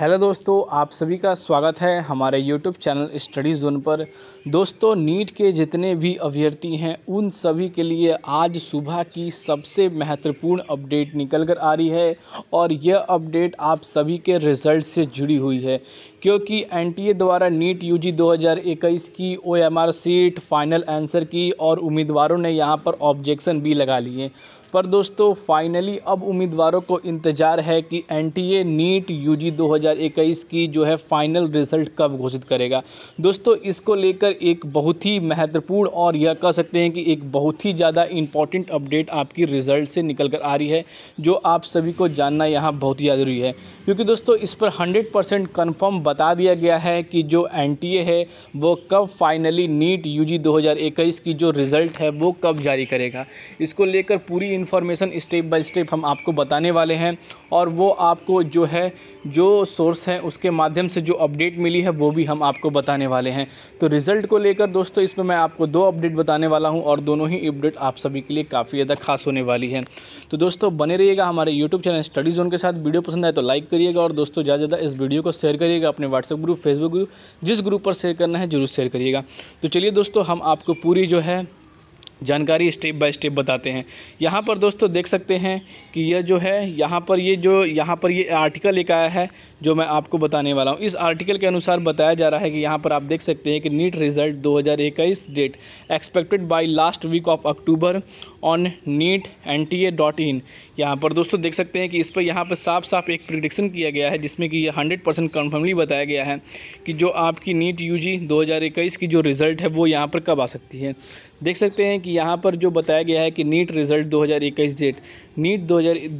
hello दोस्तों आप सभी का स्वागत है हमारे यूट्यूब चैनल स्टडी जोन पर दोस्तों नीट के जितने भी अभ्यर्थी हैं उन सभी के लिए आज सुबह की सबसे महत्वपूर्ण अपडेट निकल कर आ रही है और यह अपडेट आप सभी के रिज़ल्ट से जुड़ी हुई है क्योंकि एनटीए द्वारा नीट यूजी 2021 की ओएमआर सीट फाइनल आंसर की और उम्मीदवारों ने यहां पर ऑब्जेक्शन भी लगा लिए पर दोस्तों फाइनली अब उम्मीदवारों को इंतज़ार है कि एनटीए नीट यूजी 2021 की जो है फाइनल रिजल्ट कब घोषित करेगा दोस्तों इसको लेकर एक बहुत ही महत्वपूर्ण और यह कह सकते हैं कि एक बहुत ही ज़्यादा इंपॉर्टेंट अपडेट आपकी रिजल्ट से निकल कर आ रही है जो आप सभी को जानना यहाँ बहुत ही ज़रूरी है क्योंकि दोस्तों इस पर हंड्रेड परसेंट कन्फर्म बता दिया गया है कि जो एन है वो कब फाइनली नीट यू 2021 की जो रिज़ल्ट है वो कब जारी करेगा इसको लेकर पूरी इन्फॉर्मेशन स्टेप बाय स्टेप हम आपको बताने वाले हैं और वो आपको जो है जो सोर्स है उसके माध्यम से जो अपडेट मिली है वो भी हम आपको बताने वाले हैं तो रिज़ल्ट को लेकर दोस्तों इसमें मैं आपको दो अपडेट बताने वाला हूँ और दोनों ही अपडेट आप सभी के लिए काफ़ी ज़्यादा खास होने वाली है तो दोस्तों बने रहिएगा हमारे यूट्यूब चैनल स्टडी जोन के साथ वीडियो पसंद आए तो लाइक करिएगा और दोस्तों ज़्यादा ज़्यादा इस वीडियो को शेयर करिएगा अपने अपने व्हाट्सएप ग्रुप फेसबुक ग्रुप जिस ग्रुप पर शेयर करना है जरूर शेयर करिएगा तो चलिए दोस्तों हम आपको पूरी जो है जानकारी स्टेप बाय स्टेप बताते हैं यहाँ पर दोस्तों देख सकते हैं कि यह जो है यहाँ पर ये जो यहाँ पर ये आर्टिकल एक आया है जो मैं आपको बताने वाला हूँ इस आर्टिकल के अनुसार बताया जा रहा है कि यहाँ पर आप देख सकते हैं कि NEET result 2021 date expected by last week of October on NEET N T A dot in यहाँ पर दोस्तों देख सकते हैं कि इस पर यहाँ पर साफ साफ एक प्रिडिक्शन किया गया है जिसमें कि हंड्रेड परसेंट कन्फर्मली बताया गया है कि जो आपकी नीट यू जी की जो रिज़ल्ट है वो यहाँ पर कब आ सकती है देख सकते हैं कि यहाँ पर जो बताया गया है कि नीट रिज़ल्ट 2021 डेट नीट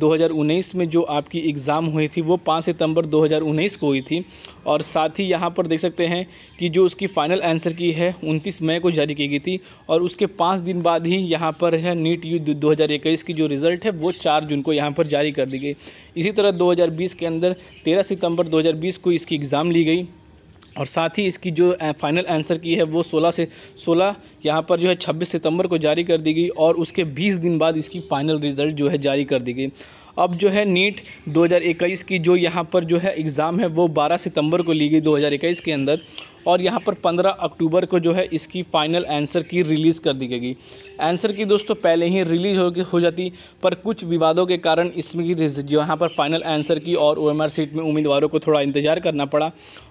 2019 में जो आपकी एग्ज़ाम हुई थी वो 5 सितंबर 2019 को हुई थी और साथ ही यहाँ पर देख सकते हैं कि जो उसकी फ़ाइनल आंसर की है 29 मई को जारी की गई थी और उसके पाँच दिन बाद ही यहाँ पर है नीट यू 2021 की जो रिज़ल्ट है वो चार जून को यहाँ पर जारी कर दी गई इसी तरह दो के अंदर तेरह सितम्बर दो को इसकी एग्ज़ाम ली गई और साथ ही इसकी जो फाइनल आंसर की है वो 16 से 16 यहाँ पर जो है 26 सितंबर को जारी कर दी गई और उसके 20 दिन बाद इसकी फ़ाइनल रिज़ल्ट जो है जारी कर दी गई अब जो है नीट 2021 की जो यहाँ पर जो है एग्ज़ाम है वो 12 सितंबर को ली गई 2021 के अंदर और यहाँ पर 15 अक्टूबर को जो है इसकी फ़ाइनल आंसर की रिलीज़ कर दी गई आंसर की दोस्तों पहले ही रिलीज़ हो हो जाती पर कुछ विवादों के कारण इसमें यहाँ पर फाइनल आंसर की और ओ सीट में उम्मीदवारों को थोड़ा इंतज़ार करना पड़ा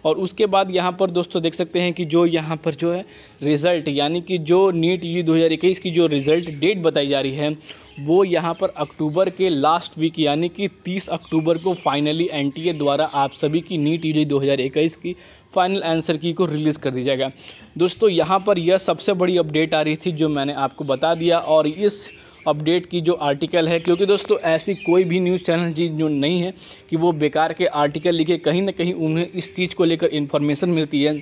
और उसके बाद यहाँ पर दोस्तों देख सकते हैं कि जो यहाँ पर जो है रिज़ल्ट यानी कि जो नीट ये दो की जो रिज़ल्ट डेट बताई जा रही है वो यहाँ पर अक्टूबर के लास्ट वीक यानी कि 30 अक्टूबर को फाइनली एनटीए द्वारा आप सभी की नीट यूजी 2021 की फाइनल आंसर की को रिलीज़ कर दी जाएगा दोस्तों यहाँ पर यह सबसे बड़ी अपडेट आ रही थी जो मैंने आपको बता दिया और इस अपडेट की जो आर्टिकल है क्योंकि दोस्तों ऐसी कोई भी न्यूज़ चैनल जी जो नहीं है कि वो बेकार के आर्टिकल लिखे कहीं ना कहीं उन्हें इस चीज़ को लेकर इन्फॉर्मेशन मिलती है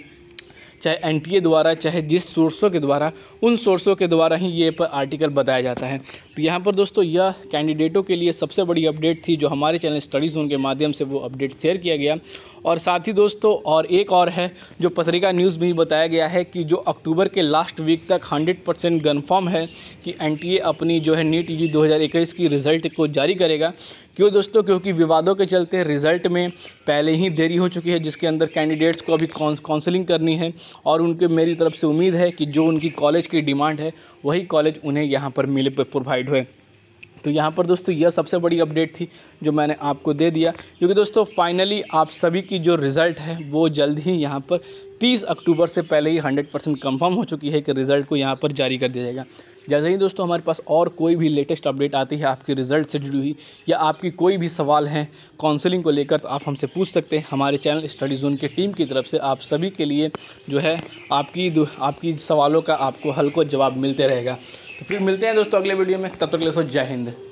चाहे एनटीए द्वारा चाहे जिस सोर्सों के द्वारा उन सोर्सों के द्वारा ही ये पर आर्टिकल बताया जाता है तो यहाँ पर दोस्तों यह कैंडिडेटों के लिए सबसे बड़ी अपडेट थी जो हमारे चैनल स्टडीज़ उनके माध्यम से वो अपडेट शेयर किया गया और साथ ही दोस्तों और एक और है जो पत्रिका न्यूज़ में बताया गया है कि जो अक्टूबर के लास्ट वीक तक हंड्रेड परसेंट कन्फर्म है कि एन अपनी जो है नीट जी 2021 की रिज़ल्ट को जारी करेगा क्यों दोस्तों क्योंकि विवादों के चलते रिज़ल्ट में पहले ही देरी हो चुकी है जिसके अंदर कैंडिडेट्स को अभी काउंसलिंग करनी है और उनके मेरी तरफ से उम्मीद है कि जो उनकी कॉलेज की डिमांड है वही कॉलेज उन्हें यहाँ पर मिले प्रोवाइड हुए तो यहाँ पर दोस्तों यह सबसे बड़ी अपडेट थी जो मैंने आपको दे दिया क्योंकि दोस्तों फाइनली आप सभी की जो रिज़ल्ट है वो जल्द ही यहाँ पर 30 अक्टूबर से पहले ही 100 परसेंट कन्फर्म हो चुकी है कि रिज़ल्ट को यहाँ पर जारी कर दिया जाएगा जैसे ही दोस्तों हमारे पास और कोई भी लेटेस्ट अपडेट आती है आपके रिज़ल्ट से जुड़ी हुई या आपकी कोई भी सवाल हैं काउंसलिंग को लेकर तो आप हमसे पूछ सकते हैं हमारे चैनल स्टडी जोन की टीम की तरफ से आप सभी के लिए जो है आपकी आपकी सवालों का आपको हल्को जवाब मिलते रहेगा तो फिर मिलते हैं दोस्तों अगले वीडियो में तब तक ले सो जय हिंद